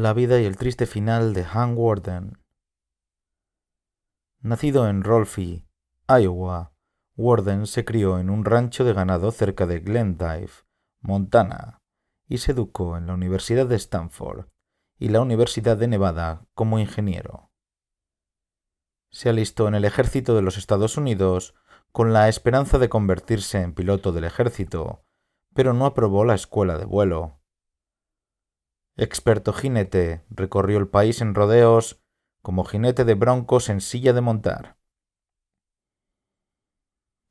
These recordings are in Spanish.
La vida y el triste final de Hank Warden. Nacido en Rolfe, Iowa, Warden se crió en un rancho de ganado cerca de Glendive, Montana, y se educó en la Universidad de Stanford y la Universidad de Nevada como ingeniero. Se alistó en el ejército de los Estados Unidos con la esperanza de convertirse en piloto del ejército, pero no aprobó la escuela de vuelo Experto jinete, recorrió el país en rodeos como jinete de broncos en silla de montar.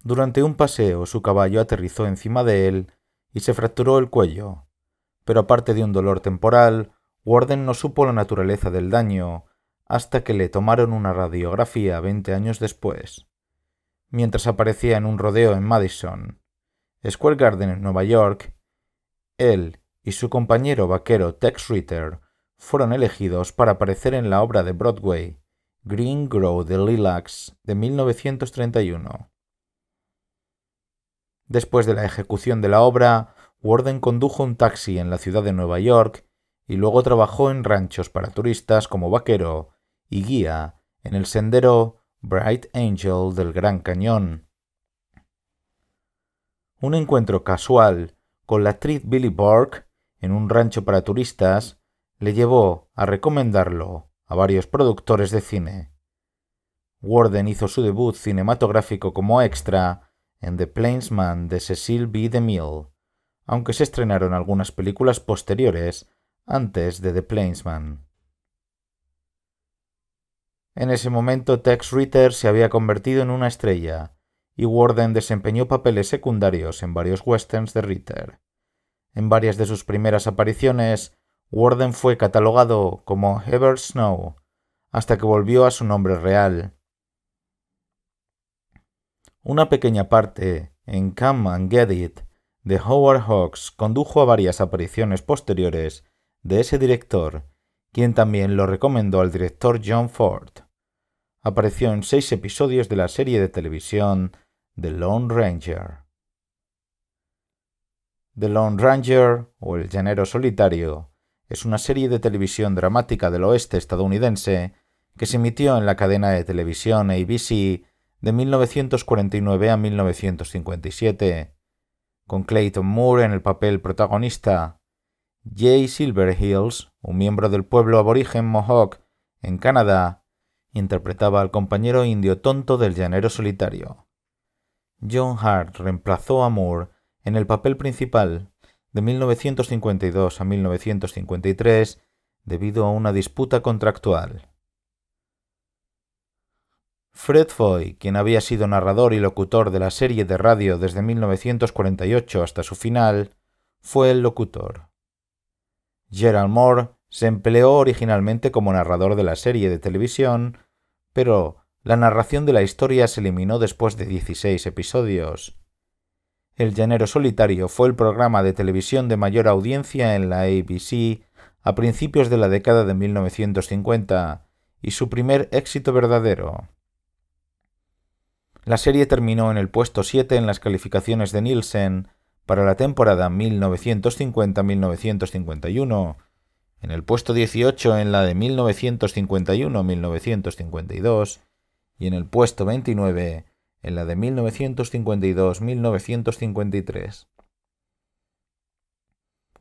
Durante un paseo su caballo aterrizó encima de él y se fracturó el cuello, pero aparte de un dolor temporal, Warden no supo la naturaleza del daño hasta que le tomaron una radiografía veinte años después, mientras aparecía en un rodeo en Madison, Square Garden en Nueva York. Él y su compañero vaquero Tex Ritter fueron elegidos para aparecer en la obra de Broadway Green Grow the Lilacs de 1931. Después de la ejecución de la obra, Warden condujo un taxi en la ciudad de Nueva York y luego trabajó en ranchos para turistas como vaquero y guía en el sendero Bright Angel del Gran Cañón. Un encuentro casual con la actriz Billy Burke en un rancho para turistas, le llevó a recomendarlo a varios productores de cine. Warden hizo su debut cinematográfico como extra en The Plainsman de Cecil B. DeMille, aunque se estrenaron algunas películas posteriores antes de The Plainsman. En ese momento Tex Ritter se había convertido en una estrella, y Warden desempeñó papeles secundarios en varios westerns de Ritter. En varias de sus primeras apariciones, Warden fue catalogado como Ever Snow, hasta que volvió a su nombre real. Una pequeña parte en Come and Get It de Howard Hawks condujo a varias apariciones posteriores de ese director, quien también lo recomendó al director John Ford. Apareció en seis episodios de la serie de televisión The Lone Ranger. The Lone Ranger o El Llanero Solitario es una serie de televisión dramática del oeste estadounidense que se emitió en la cadena de televisión ABC de 1949 a 1957, con Clayton Moore en el papel protagonista, Jay Silverhills, un miembro del pueblo aborigen Mohawk en Canadá, interpretaba al compañero indio tonto del llanero solitario. John Hart reemplazó a Moore en el papel principal, de 1952 a 1953, debido a una disputa contractual. Fred Foy, quien había sido narrador y locutor de la serie de radio desde 1948 hasta su final, fue el locutor. Gerald Moore se empleó originalmente como narrador de la serie de televisión, pero la narración de la historia se eliminó después de 16 episodios. El Llanero Solitario fue el programa de televisión de mayor audiencia en la ABC a principios de la década de 1950 y su primer éxito verdadero. La serie terminó en el puesto 7 en las calificaciones de Nielsen para la temporada 1950-1951, en el puesto 18 en la de 1951-1952 y en el puesto 29 en la de 1952-1953.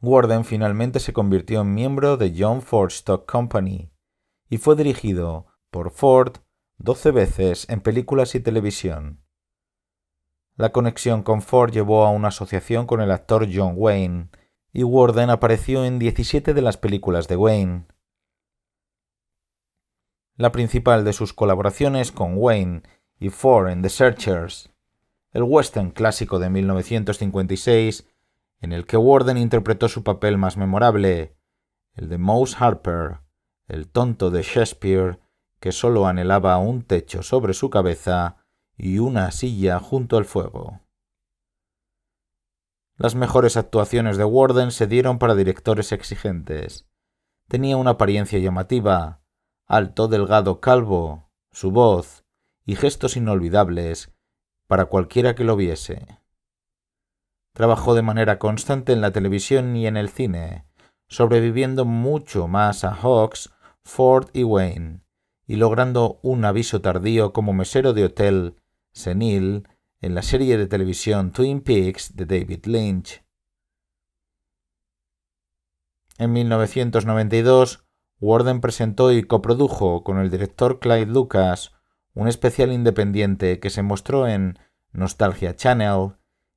Warden finalmente se convirtió en miembro de John Ford Stock Company y fue dirigido por Ford 12 veces en películas y televisión. La conexión con Ford llevó a una asociación con el actor John Wayne, y Warden apareció en 17 de las películas de Wayne. La principal de sus colaboraciones con Wayne y Foreign The Searchers, el western clásico de 1956 en el que Warden interpretó su papel más memorable, el de Mose Harper, el tonto de Shakespeare que solo anhelaba un techo sobre su cabeza y una silla junto al fuego. Las mejores actuaciones de Warden se dieron para directores exigentes. Tenía una apariencia llamativa, alto, delgado, calvo, su voz, y gestos inolvidables para cualquiera que lo viese. Trabajó de manera constante en la televisión y en el cine, sobreviviendo mucho más a Hawks, Ford y Wayne, y logrando un aviso tardío como mesero de hotel senil en la serie de televisión Twin Peaks de David Lynch. En 1992, Warden presentó y coprodujo con el director Clyde Lucas un especial independiente que se mostró en Nostalgia Channel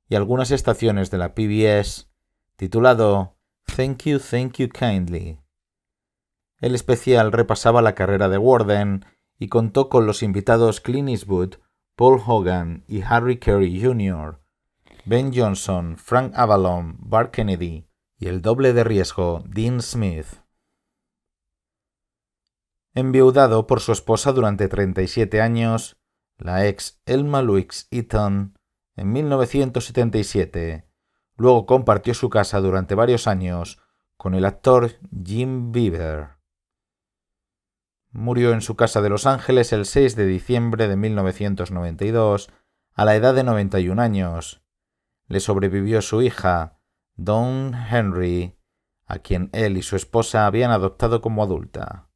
y algunas estaciones de la PBS, titulado Thank You, Thank You Kindly. El especial repasaba la carrera de Warden y contó con los invitados Clint Eastwood, Paul Hogan y Harry Carey Jr., Ben Johnson, Frank Avalon, Bart Kennedy y el doble de riesgo Dean Smith enviudado por su esposa durante 37 años, la ex Elma Louis Eaton, en 1977. Luego compartió su casa durante varios años con el actor Jim Beaver. Murió en su casa de Los Ángeles el 6 de diciembre de 1992 a la edad de 91 años. Le sobrevivió su hija, Dawn Henry, a quien él y su esposa habían adoptado como adulta.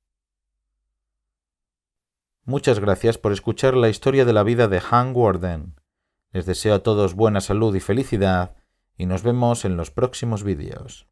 Muchas gracias por escuchar la historia de la vida de Han Warden. Les deseo a todos buena salud y felicidad y nos vemos en los próximos vídeos.